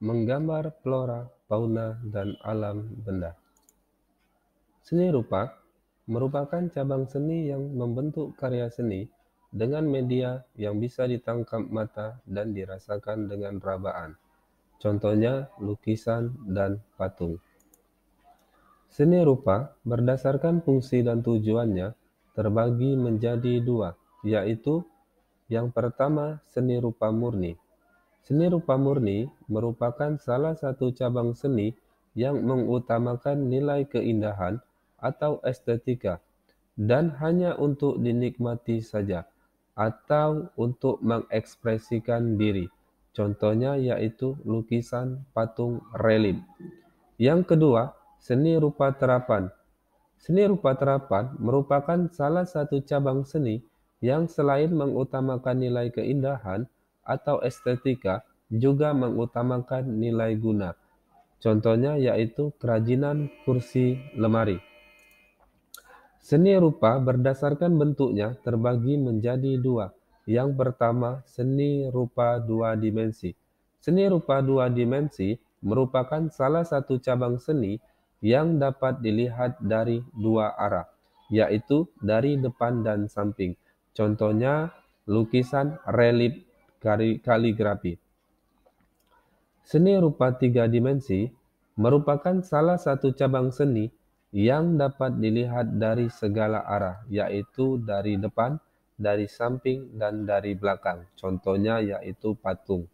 menggambar flora, fauna, dan alam benda. Seni rupa merupakan cabang seni yang membentuk karya seni dengan media yang bisa ditangkap mata dan dirasakan dengan rabaan. Contohnya lukisan dan patung. Seni rupa berdasarkan fungsi dan tujuannya terbagi menjadi dua, yaitu yang pertama seni rupa murni Seni rupa murni merupakan salah satu cabang seni yang mengutamakan nilai keindahan atau estetika dan hanya untuk dinikmati saja atau untuk mengekspresikan diri. Contohnya yaitu lukisan patung relief. Yang kedua, seni rupa terapan. Seni rupa terapan merupakan salah satu cabang seni yang selain mengutamakan nilai keindahan, atau estetika juga mengutamakan nilai guna. Contohnya yaitu kerajinan kursi lemari. Seni rupa berdasarkan bentuknya terbagi menjadi dua. Yang pertama, seni rupa dua dimensi. Seni rupa dua dimensi merupakan salah satu cabang seni yang dapat dilihat dari dua arah, yaitu dari depan dan samping. Contohnya, lukisan relief kali kaligrafi. Seni rupa tiga dimensi merupakan salah satu cabang seni yang dapat dilihat dari segala arah, yaitu dari depan, dari samping, dan dari belakang. Contohnya yaitu patung.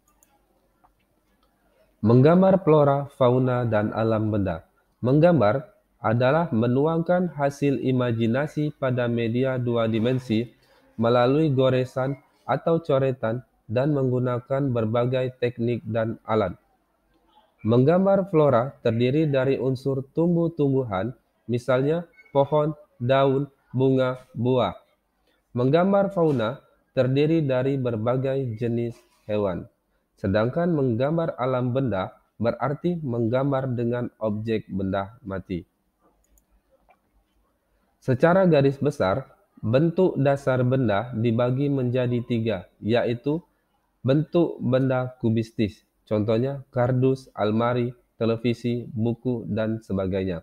Menggambar flora, fauna, dan alam benda. Menggambar adalah menuangkan hasil imajinasi pada media dua dimensi melalui goresan atau coretan dan menggunakan berbagai teknik dan alat. Menggambar flora terdiri dari unsur tumbuh-tumbuhan, misalnya pohon, daun, bunga, buah. Menggambar fauna terdiri dari berbagai jenis hewan. Sedangkan menggambar alam benda berarti menggambar dengan objek benda mati. Secara garis besar, bentuk dasar benda dibagi menjadi tiga, yaitu bentuk benda kubistis, contohnya kardus, almari, televisi, buku, dan sebagainya.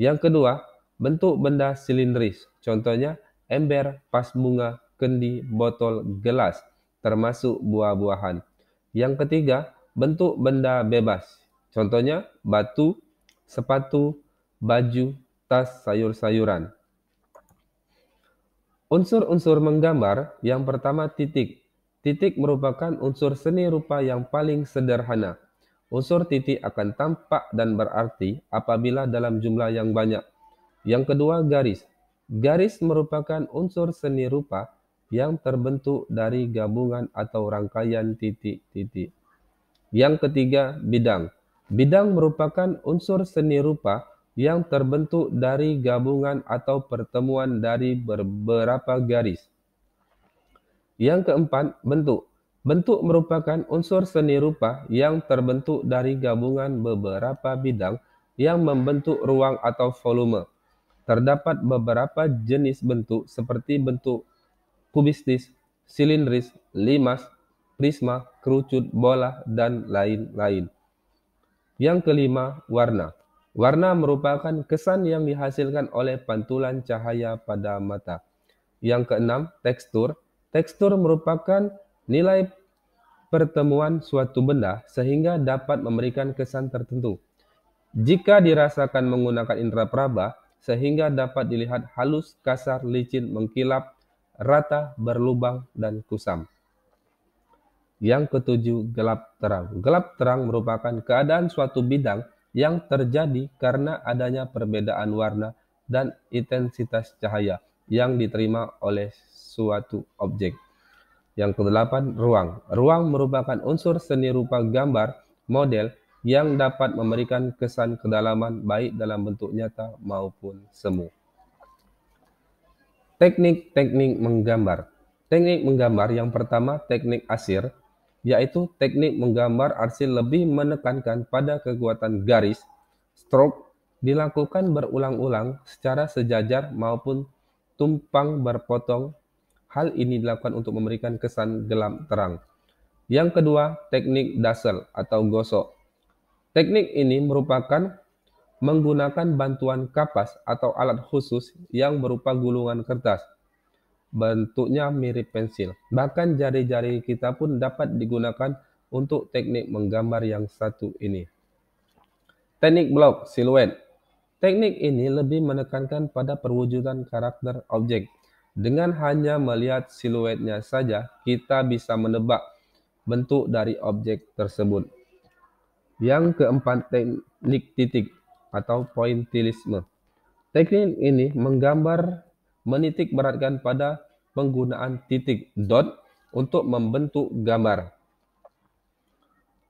Yang kedua, bentuk benda silindris, contohnya ember, pas bunga, kendi, botol, gelas, termasuk buah-buahan. Yang ketiga, bentuk benda bebas, contohnya batu, sepatu, baju, tas, sayur-sayuran. Unsur-unsur menggambar yang pertama titik, Titik merupakan unsur seni rupa yang paling sederhana. Unsur titik akan tampak dan berarti apabila dalam jumlah yang banyak. Yang kedua, garis. Garis merupakan unsur seni rupa yang terbentuk dari gabungan atau rangkaian titik-titik. Yang ketiga, bidang. Bidang merupakan unsur seni rupa yang terbentuk dari gabungan atau pertemuan dari beberapa garis. Yang keempat, bentuk. Bentuk merupakan unsur seni rupa yang terbentuk dari gabungan beberapa bidang yang membentuk ruang atau volume. Terdapat beberapa jenis bentuk seperti bentuk kubistis, silindris, limas, prisma, kerucut, bola, dan lain-lain. Yang kelima, warna. Warna merupakan kesan yang dihasilkan oleh pantulan cahaya pada mata. Yang keenam, tekstur Tekstur merupakan nilai pertemuan suatu benda sehingga dapat memberikan kesan tertentu. Jika dirasakan menggunakan indera peraba, sehingga dapat dilihat halus, kasar, licin, mengkilap, rata, berlubang, dan kusam. Yang ketujuh, gelap terang. Gelap terang merupakan keadaan suatu bidang yang terjadi karena adanya perbedaan warna dan intensitas cahaya yang diterima oleh suatu objek. Yang kedelapan, ruang. Ruang merupakan unsur seni rupa gambar, model, yang dapat memberikan kesan kedalaman baik dalam bentuk nyata maupun semu. Teknik-teknik menggambar. Teknik menggambar yang pertama, teknik asir, yaitu teknik menggambar arsir lebih menekankan pada kekuatan garis, stroke, dilakukan berulang-ulang secara sejajar maupun tumpang berpotong Hal ini dilakukan untuk memberikan kesan gelap terang. Yang kedua, teknik dasar atau gosok. Teknik ini merupakan menggunakan bantuan kapas atau alat khusus yang berupa gulungan kertas. Bentuknya mirip pensil. Bahkan jari-jari kita pun dapat digunakan untuk teknik menggambar yang satu ini. Teknik blok siluet. Teknik ini lebih menekankan pada perwujudan karakter objek dengan hanya melihat siluetnya saja, kita bisa menebak bentuk dari objek tersebut. Yang keempat, teknik titik atau pointillisme. Teknik ini menggambar menitik beratkan pada penggunaan titik dot untuk membentuk gambar.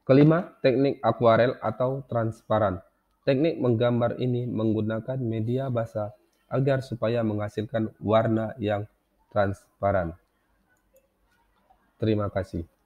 Kelima, teknik akuarel atau transparan. Teknik menggambar ini menggunakan media basah agar supaya menghasilkan warna yang transparan. Terima kasih.